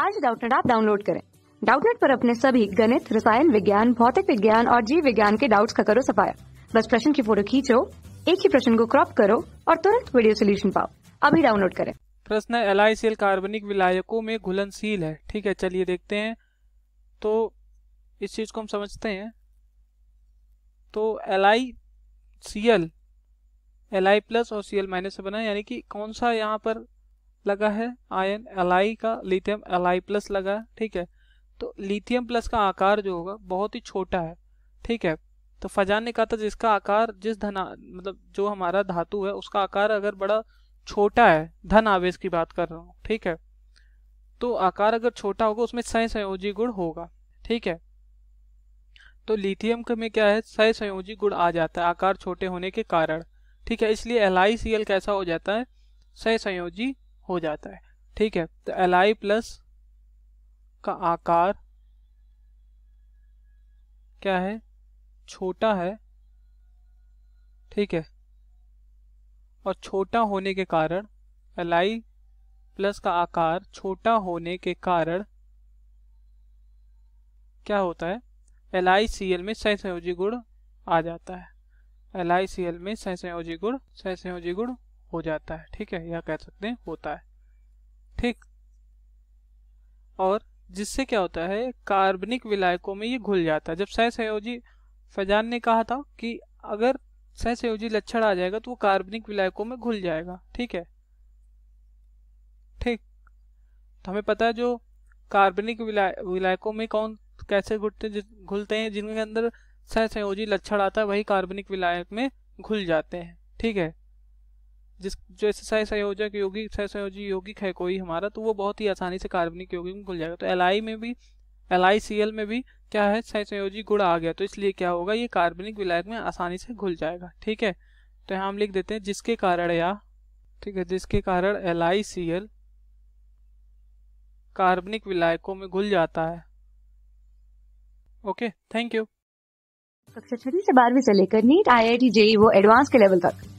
आज डाउटनेट आप डाउनलोड करें डाउटनेट पर अपने सभी गणित रसायन विज्ञान भौतिक विज्ञान और जीव विज्ञान के डाउट्स का करो सफाया बस प्रश्न की फोटो खींचो एक ही प्रश्न को क्रॉप करो और तुरंत वीडियो सोल्यूशन पाओ अभी डाउनलोड करें प्रश्न है कार्बनिक विलायकों में घुलनशील है ठीक है चलिए देखते हैं तो इस चीज को हम समझते हैं तो I C L L I plus और सी एल माइनस से बना यानी कि कौन सा यहाँ पर लगा है आयन एलाई का लिथियम एलाई प्लस लगा है ठीक है तो लिथियम प्लस का आकार जो होगा बहुत ही छोटा है ठीक है तो फजान ने कहा था जिसका आकार जिस धन मतलब जो हमारा धातु है उसका आकार अगर बड़ा छोटा है धन आवेश की बात कर रहा हूँ ठीक है तो आकार अगर छोटा होगा उसमें सह संयोजी गुण होगा ठीक है तो लिथियम में क्या है सह संयोजी गुण आ जाता है आकार छोटे होने के कारण ठीक है इसलिए एल आई सी एल कैसा हो जाता है सह संयोजी हो जाता है ठीक है तो एल आई प्लस का आकार क्या है छोटा है ठीक है और छोटा होने के कारण एल आई प्लस का आकार छोटा होने के कारण क्या होता है एल आई सी एल में सह संयोजी गुण आ जाता है एल आई सी एल में सह संयोजी गुण सह संयोजी गुण हो जाता है ठीक है यह कह सकते हैं होता है ठीक और जिससे क्या होता है कार्बनिक विलायकों में ये घुल जाता है जब सहयोजी फैजान ने कहा था कि अगर सहयोजी लक्षण आ जाएगा तो वो कार्बनिक विलायकों में घुल जाएगा ठीक है ठीक तो हमें पता है जो कार्बनिक विलाय विलायकों में कौन कैसे घुटते घुलते हैं जिनके अंदर सहयोजी लक्षण आता है वही कार्बनिक विलायक में घुल जाते हैं ठीक है जिस जैसे सह संयोजक योगी सह संयोजी यौगिक है कोई हमारा तो वो बहुत ही आसानी से कार्बनिक यौगिक में घुल जाएगा तो एल में भी एल में भी क्या है सह संयोजी गुण आ गया तो इसलिए क्या होगा ये कार्बनिक विलायक में आसानी से घुल जाएगा ठीक है तो यहाँ हम लिख देते हैं जिसके कारण या ठीक है जिसके कारण एल कार्बनिक विलायकों में घुल जाता है ओके थैंक यू कक्षा छठी से बारहवीं से लेकर NEET I I T JEE वो एडवांस के लेवल तक